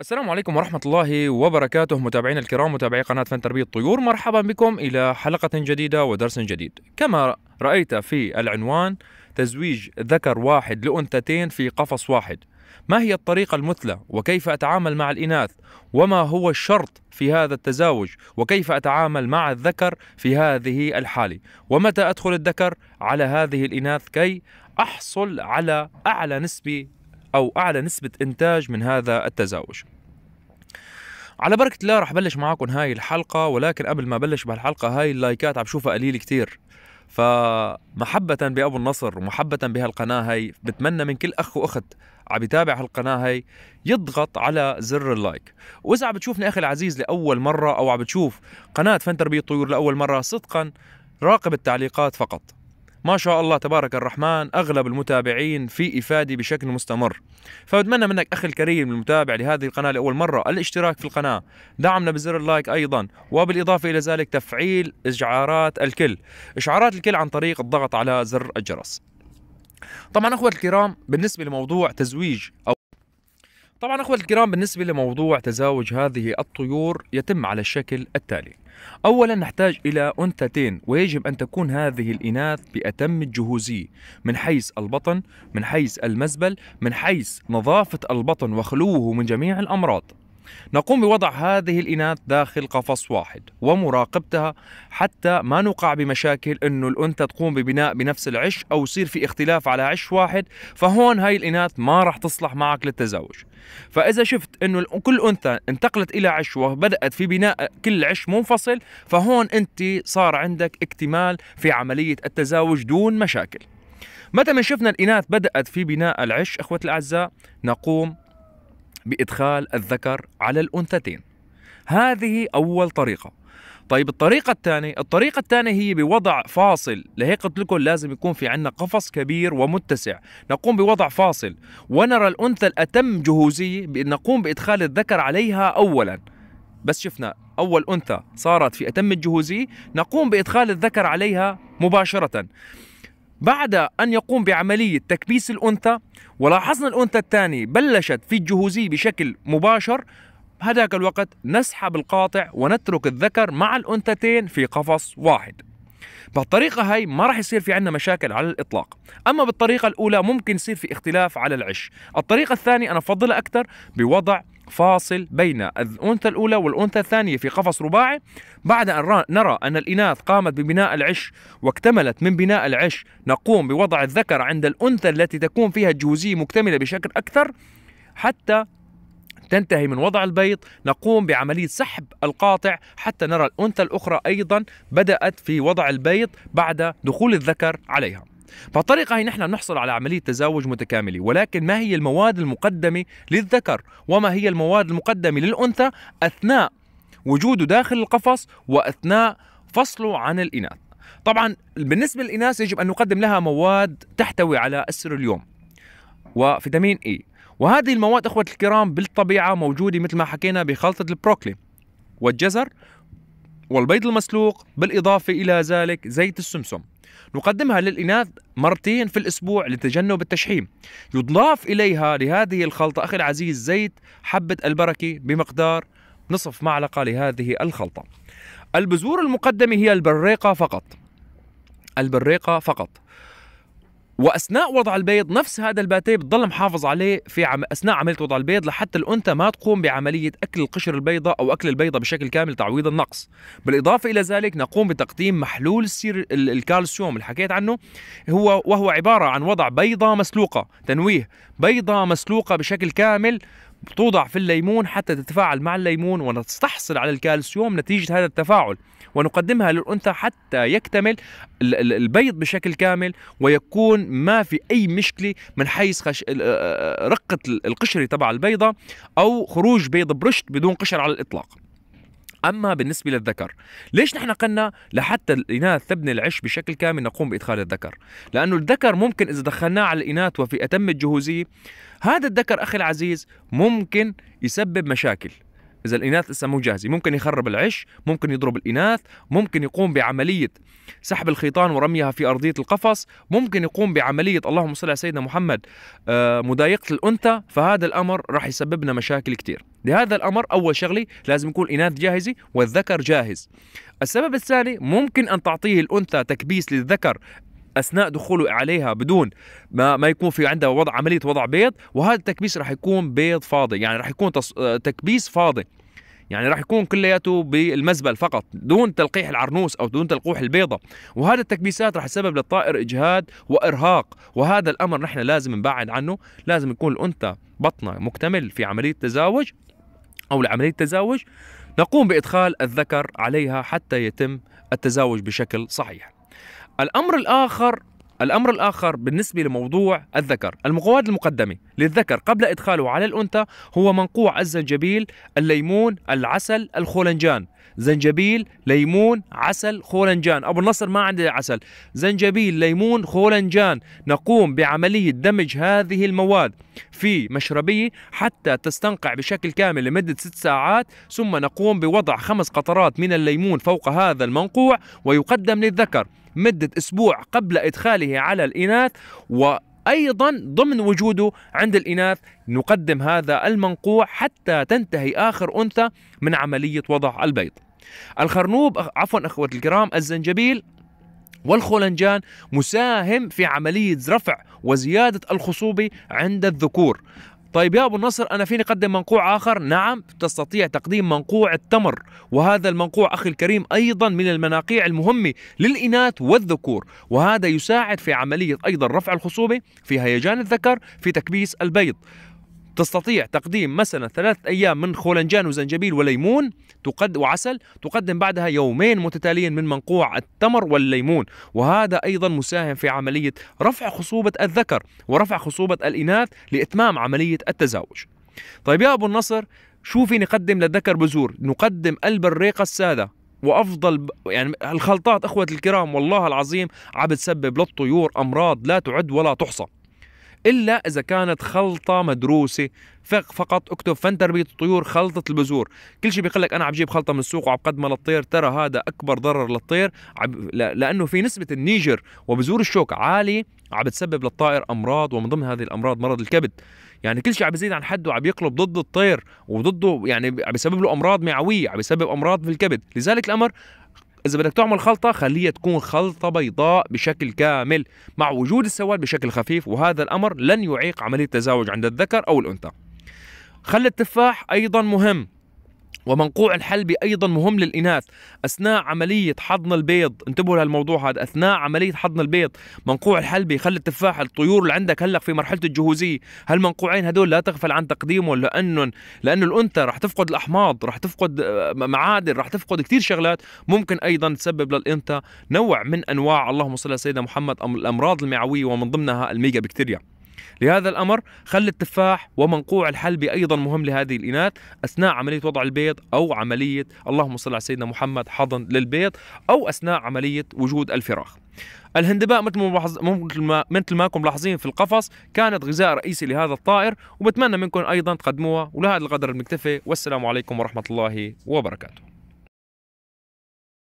السلام عليكم ورحمة الله وبركاته متابعينا الكرام متابعي قناة فن تربية الطيور مرحبا بكم إلى حلقة جديدة ودرس جديد كما رأيت في العنوان تزويج ذكر واحد لأنثتين في قفص واحد ما هي الطريقة المثلى وكيف أتعامل مع الإناث وما هو الشرط في هذا التزاوج وكيف أتعامل مع الذكر في هذه الحالة ومتى أدخل الذكر على هذه الإناث كي أحصل على أعلى نسبة أو أعلى نسبة إنتاج من هذا التزاوج على بركة الله رح بلش معاكم هاي الحلقة ولكن قبل ما بلش بهالحلقة هاي اللايكات عم شوفها قليل كتير فمحبة بأبو النصر ومحبة بهالقناة هاي بتمنى من كل أخ وأخت عم يتابع هالقناة هاي يضغط على زر اللايك وإذا عم بتشوفني أخي العزيز لأول مرة أو عم بتشوف قناة فن تربية الطيور لأول مرة صدقا راقب التعليقات فقط ما شاء الله تبارك الرحمن اغلب المتابعين في افادي بشكل مستمر فبتمنى منك اخي الكريم المتابع لهذه القناه لاول مره الاشتراك في القناه دعمنا بزر اللايك ايضا وبالاضافه الى ذلك تفعيل اشعارات الكل اشعارات الكل عن طريق الضغط على زر الجرس طبعا اخوتي الكرام بالنسبه لموضوع تزويج طبعا أخوة الكرام بالنسبة لموضوع تزاوج هذه الطيور يتم على الشكل التالي أولا نحتاج إلى أنثتين ويجب أن تكون هذه الإناث بأتم الجهوزية من حيث البطن من حيث المزبل من حيث نظافة البطن وخلوه من جميع الأمراض نقوم بوضع هذه الإناث داخل قفص واحد ومراقبتها حتى ما نقع بمشاكل أنه الأنثى تقوم ببناء بنفس العش أو يصير في اختلاف على عش واحد فهون هاي الإناث ما راح تصلح معك للتزاوج فإذا شفت أنه كل أنثى انتقلت إلى عش وبدأت في بناء كل عش منفصل فهون أنت صار عندك اكتمال في عملية التزاوج دون مشاكل متى ما شفنا الإناث بدأت في بناء العش أخوة الأعزاء نقوم بإدخال الذكر على الأنثتين هذه أول طريقة طيب الطريقة الثانية الطريقة الثانية هي بوضع فاصل لهيك قلت لكم لازم يكون في عندنا قفص كبير ومتسع نقوم بوضع فاصل ونرى الأنثى الأتم جهوزية بأن نقوم بإدخال الذكر عليها أولا بس شفنا أول أنثى صارت في أتم الجهوزية نقوم بإدخال الذكر عليها مباشرة بعد أن يقوم بعملية تكبيس الأنثى ولاحظنا الأنثى الثانية بلشت في الجهوزية بشكل مباشر هذاك الوقت نسحب القاطع ونترك الذكر مع الأنثتين في قفص واحد بالطريقة هاي ما راح يصير في عندنا مشاكل على الإطلاق أما بالطريقة الأولى ممكن يصير في اختلاف على العش الطريقة الثانية أنا أفضلها أكثر بوضع فاصل بين الأنثى الأولى والأنثى الثانية في قفص رباعي بعد أن نرى أن الإناث قامت ببناء العش واكتملت من بناء العش نقوم بوضع الذكر عند الأنثى التي تكون فيها الجوزية مكتملة بشكل أكثر حتى تنتهي من وضع البيض نقوم بعملية سحب القاطع حتى نرى الأنثى الأخرى أيضا بدأت في وضع البيض بعد دخول الذكر عليها فالطريقة هي نحن بنحصل على عملية تزاوج متكاملة ولكن ما هي المواد المقدمة للذكر وما هي المواد المقدمة للأنثى أثناء وجوده داخل القفص وأثناء فصله عن الإناث طبعا بالنسبة للإناث يجب أن نقدم لها مواد تحتوي على اليوم وفيتامين إي وهذه المواد أخوة الكرام بالطبيعة موجودة مثل ما حكينا بخلطة البروكلي والجزر والبيض المسلوق بالإضافة إلى ذلك زيت السمسم نقدمها للإناث مرتين في الأسبوع لتجنب التشحيم يضاف إليها لهذه الخلطة أخي العزيز زيت حبة البركة بمقدار نصف معلقة لهذه الخلطة البذور المقدمة هي البريقة فقط البريقة فقط واثناء وضع البيض نفس هذا الباتيه بتضل محافظ عليه في عم... اثناء عمليه وضع البيض لحتى الانثى ما تقوم بعمليه اكل القشر البيضاء او اكل البيضه بشكل كامل تعويض النقص بالاضافه الى ذلك نقوم بتقديم محلول السير الكالسيوم اللي حكيت عنه هو وهو عباره عن وضع بيضه مسلوقه تنويه بيضه مسلوقه بشكل كامل توضع في الليمون حتى تتفاعل مع الليمون ونستحصل على الكالسيوم نتيجة هذا التفاعل ونقدمها للأنثى حتى يكتمل البيض بشكل كامل ويكون ما في أي مشكلة من حيث خش... آه، آه، رقة القشرة تبع البيضة أو خروج بيض برشت بدون قشر على الإطلاق اما بالنسبه للذكر ليش نحن قلنا لحتى الاناث تبني العش بشكل كامل نقوم بادخال الذكر لانه الذكر ممكن اذا دخلناه على الاناث وفي اتم الجهوزيه هذا الذكر اخي العزيز ممكن يسبب مشاكل اذا الاناث لسه مو جاهزه ممكن يخرب العش ممكن يضرب الاناث ممكن يقوم بعمليه سحب الخيطان ورميها في ارضيه القفص ممكن يقوم بعمليه اللهم صل على سيدنا محمد آه، مضايقه الانثى فهذا الامر راح يسبب لنا مشاكل كثير لهذا الامر اول شغله لازم يكون الاناث جاهزه والذكر جاهز السبب الثاني ممكن ان تعطيه الانثى تكبيس للذكر اثناء دخوله عليها بدون ما ما يكون في عندها وضع عمليه وضع بيض وهذا التكبيس راح يكون بيض فاضي يعني راح يكون تص... آه، تكبيس فاضي يعني راح يكون كلياته بالمزبل فقط دون تلقيح العرنوس او دون تلقوح البيضه وهذا التكبيسات راح تسبب للطائر اجهاد وارهاق وهذا الامر نحن لازم نبعد عنه لازم يكون الانثى بطنه مكتمل في عمليه تزاوج او لعمليه التزاوج نقوم بادخال الذكر عليها حتى يتم التزاوج بشكل صحيح الامر الاخر الامر الاخر بالنسبه لموضوع الذكر المقواد المقدمه للذكر قبل ادخاله على الانثى هو منقوع الزنجبيل الليمون العسل الخولنجان زنجبيل ليمون عسل خولنجان ابو النصر ما عنده عسل زنجبيل ليمون خولنجان نقوم بعمليه دمج هذه المواد في مشربيه حتى تستنقع بشكل كامل لمده ست ساعات ثم نقوم بوضع خمس قطرات من الليمون فوق هذا المنقوع ويقدم للذكر مدة أسبوع قبل إدخاله على الإناث و ايضا ضمن وجوده عند الاناث نقدم هذا المنقوع حتى تنتهي اخر انثى من عمليه وضع البيض. الخرنوب عفوا أخوة الكرام الزنجبيل والخولنجان مساهم في عملية رفع وزيادة الخصوبة عند الذكور طيب يا ابو النصر انا فيني اقدم منقوع اخر نعم تستطيع تقديم منقوع التمر وهذا المنقوع اخي الكريم ايضا من المناقيع المهمه للاناث والذكور وهذا يساعد في عمليه ايضا رفع الخصوبه في هيجان الذكر في تكبيس البيض تستطيع تقديم مثلا ثلاثة أيام من خولنجان وزنجبيل وليمون تقد وعسل تقدم بعدها يومين متتاليين من منقوع التمر والليمون وهذا أيضا مساهم في عملية رفع خصوبة الذكر ورفع خصوبة الإناث لإتمام عملية التزاوج طيب يا أبو النصر شو في نقدم للذكر بزور نقدم البريقة السادة وافضل يعني الخلطات اخوتي الكرام والله العظيم عم بتسبب للطيور امراض لا تعد ولا تحصى الا اذا كانت خلطه مدروسه فقط اكتب فن تربيه الطيور خلطه البذور كل شيء بيقول لك انا عم بجيب خلطه من السوق وعم قدمها للطير ترى هذا اكبر ضرر للطير لانه في نسبه النيجر وبذور الشوك عاليه عم بتسبب للطائر امراض ومن ضمن هذه الامراض مرض الكبد يعني كل شيء عم بيزيد عن حده عم بيقلب ضد الطير وضده يعني عم بيسبب له امراض معويه عم بيسبب امراض في الكبد لذلك الامر اذا بدك تعمل خلطه خليها تكون خلطه بيضاء بشكل كامل مع وجود السواد بشكل خفيف وهذا الامر لن يعيق عمليه التزاوج عند الذكر او الانثى خل التفاح ايضا مهم ومنقوع الحلبي ايضا مهم للاناث اثناء عمليه حضن البيض انتبهوا لهالموضوع هذا اثناء عمليه حضن البيض منقوع الحلبي خلي التفاح الطيور اللي عندك هلق في مرحله الجهوزيه هالمنقوعين هدول لا تغفل عن تقديمهم لانه لانه الانثى رح تفقد الاحماض رح تفقد آه، معادن رح تفقد كثير شغلات ممكن ايضا تسبب للانثى نوع من انواع اللهم صل على سيدنا محمد الامراض المعويه ومن ضمنها الميجا بكتيريا لهذا الأمر خل التفاح ومنقوع الحلبي أيضا مهم لهذه الإناث أثناء عملية وضع البيض أو عملية اللهم صل على سيدنا محمد حضن للبيض أو أثناء عملية وجود الفراخ الهندباء مثل ما مثل ما كم ملاحظين في القفص كانت غذاء رئيسي لهذا الطائر وبتمنى منكم ايضا تقدموها ولهذا القدر المكتفي والسلام عليكم ورحمه الله وبركاته